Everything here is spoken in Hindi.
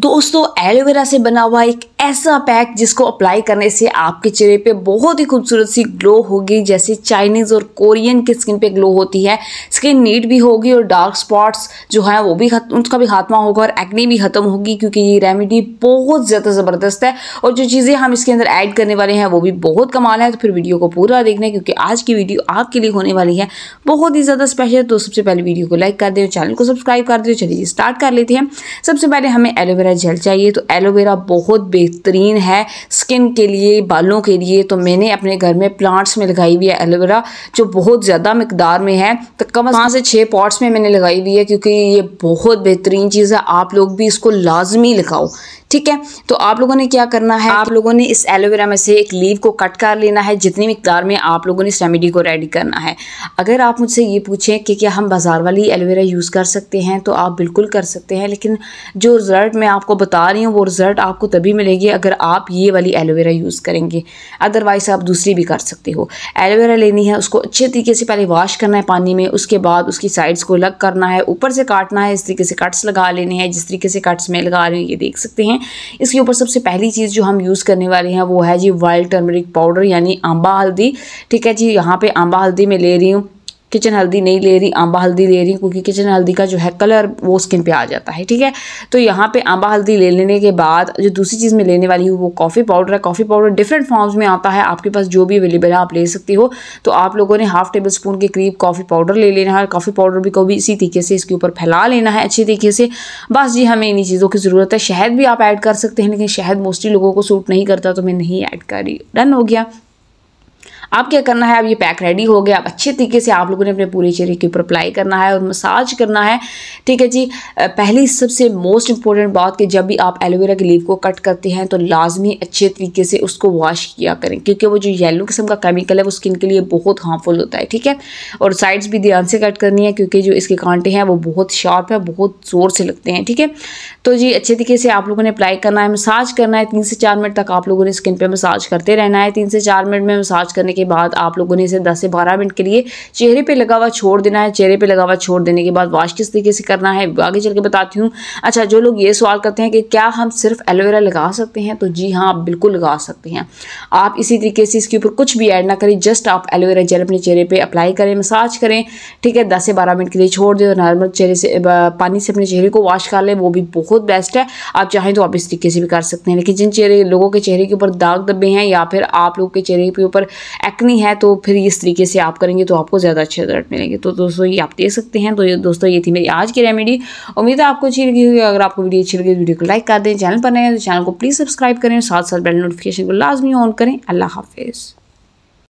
दोस्तों एलोवेरा से बना हुआ एक ऐसा पैक जिसको अप्लाई करने से आपके चेहरे पे बहुत ही खूबसूरत सी ग्लो होगी जैसे चाइनीज़ और कोरियन की स्किन पे ग्लो होती है स्किन नीट भी होगी और डार्क स्पॉट्स जो है वो भी उसका भी खात्मा होगा और एक्ने भी ख़त्म होगी क्योंकि ये रेमेडी बहुत ज़्यादा ज़बरदस्त है और जो चीज़ें हम इसके अंदर ऐड करने वाले हैं वो भी बहुत कमाल है तो फिर वीडियो को पूरा देखना है क्योंकि आज की वीडियो आपके लिए होने वाली है बहुत ही ज़्यादा स्पेशल तो सबसे पहले वीडियो को लाइक कर दें चैनल को सब्सक्राइब कर दें चलिए स्टार्ट कर लेते हैं सबसे पहले हमें एलोवेरा एलोवेरा जेल चाहिए तो एलोवेरा बहुत बेहतरीन है स्किन के लिए बालों के लिए तो मैंने अपने घर में प्लांट्स में लगाई हुई है एलोवेरा जो बहुत ज़्यादा मकदार में है तो कम कम से छः पॉट्स में मैंने लगाई हुई है क्योंकि ये बहुत बेहतरीन चीज़ है आप लोग भी इसको लाजमी लगाओ ठीक है तो आप लोगों ने क्या करना है आप लोगों ने इस एलोवेरा में से एक लीव को कट कर लेना है जितनी मकदार में आप लोगों ने इस रेमेडी को रेडी करना है अगर आप मुझसे ये पूछें कि क्या हम बाज़ार वाली एलोवेरा यूज़ कर सकते हैं तो आप बिल्कुल कर सकते हैं लेकिन जो रिज़ल्ट मैं आपको बता रही हूँ वो रिज़ल्ट आपको तभी मिलेगी अगर आप ये वाली एलोवेरा यूज़ करेंगे अदरवाइज़ आप दूसरी भी कर सकते हो एलोवेरा लेनी है उसको अच्छे तरीके से पहले वाश करना है पानी में उसके बाद उसकी साइड्स को अलग करना है ऊपर से काटना है इस तरीके से कट्स लगा लेने हैं जिस तरीके से कट्स में लगा रही हूँ ये देख सकते हैं इसके ऊपर सबसे पहली चीज़ जो हम यूज़ करने वाले हैं वो है जी वाइल्ड टर्मरिक पाउडर यानी आंबा हल्दी ठीक है जी यहाँ पे आंबा हल्दी मैं ले रही हूँ किचन हल्दी नहीं ले रही आंबा हल्दी ले रही क्योंकि किचन हल्दी का जो है कलर वो स्किन पे आ जाता है ठीक है तो यहाँ पे आंबा हल्दी ले लेने के बाद जो दूसरी चीज़ मैं लेने वाली हूँ वो कॉफ़ी पाउडर है कॉफ़ी पाउडर डिफरेंट फॉर्म्स में आता है आपके पास जो भी अवेलेबल है आप ले सकती हो तो आप लोगों ने हाफ टेबल स्पून के करीब कॉफ़ी पाउडर ले लेना है कॉफ़ी पाउडर भी को भी इसी तरीके से इसके ऊपर फैला लेना है अच्छी तरीके से बस जी हमें इन्हीं चीज़ों की ज़रूरत है शहद भी आप ऐड कर सकते हैं लेकिन शहद मोस्टली लोगों को सूट नहीं करता तो मैं नहीं ऐड कर रही डन हो गया अब क्या करना है अब ये पैक रेडी हो गया अब अच्छे तरीके से आप लोगों ने अपने पूरे चेहरे के ऊपर अप्लाई करना है और मसाज करना है ठीक है जी पहली सबसे मोस्ट इंपॉर्टेंट बात कि जब भी आप एलोवेरा के लीव को कट करते हैं तो लाजमी अच्छे तरीके से उसको वॉश किया करें क्योंकि वो जो येलो किस्म का केमिकल है वो स्किन के लिए बहुत हार्मफुल होता है ठीक है और साइड्स भी ध्यान से कट करनी है क्योंकि जो इसके कांटे हैं वो बहुत शार्प है बहुत ज़ोर से लगते हैं ठीक है तो जी अच्छे तरीके से आप लोगों ने अप्लाई करना है मसाज करना है तीन से चार मिनट तक आप लोगों ने स्किन पर मसाज करते रहना है तीन से चार मिनट में मसाज करने के के बाद आप लोगों ने इसे दस से बारह मिनट के लिए चेहरे पर लगा हुआ छोड़ देना है चेहरे पर लगा हुआ छोड़ देने के बाद वॉश किस तरीके से करना है आगे चल के बताती हूँ अच्छा जो लोग ये सवाल करते हैं कि क्या हम सिर्फ एलोवेरा लगा सकते हैं तो जी हाँ आप बिल्कुल लगा सकते हैं आप इसी तरीके से इसके ऊपर कुछ भी ऐड ना करें जस्ट आप एलोवेरा जेल अपने चेहरे पर अप्लाई करें मसाज करें ठीक है दस से बारह मिनट के लिए छोड़ दें नॉर्मल चेहरे से पानी से अपने चेहरे को वॉश कर लें वो भी बहुत बेस्ट है आप चाहें तो आप इस तरीके से भी कर सकते हैं लेकिन जिन चेहरे लोगों के चेहरे के ऊपर दाग दबे हैं या फिर आप लोग के चेहरे के ऊपर एक्नी है तो फिर इस तरीके से आप करेंगे तो आपको ज़्यादा अच्छे रिजल्ट मिलेंगे तो दोस्तों ये आप देख सकते हैं तो दोस्तों ये थी मेरी आज की रेमेडी उम्मीद है आपको अच्छी लगी होगी अगर आपको वीडियो अच्छी लगी वीडियो को लाइक कर दें चैनल पर नए तो चैनल को प्लीज़ सब्सक्राइब करें साथ साथ बेल नोटिफिकेशन को लाजमी ऑन करें अल्लाह हाफिज़